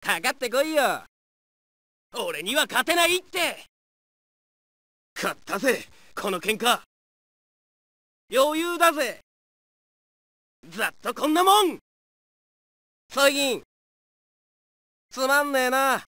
かかってこいよ俺には勝てないって勝ったぜこの喧嘩余裕だぜざっとこんなもんサインつまんねえな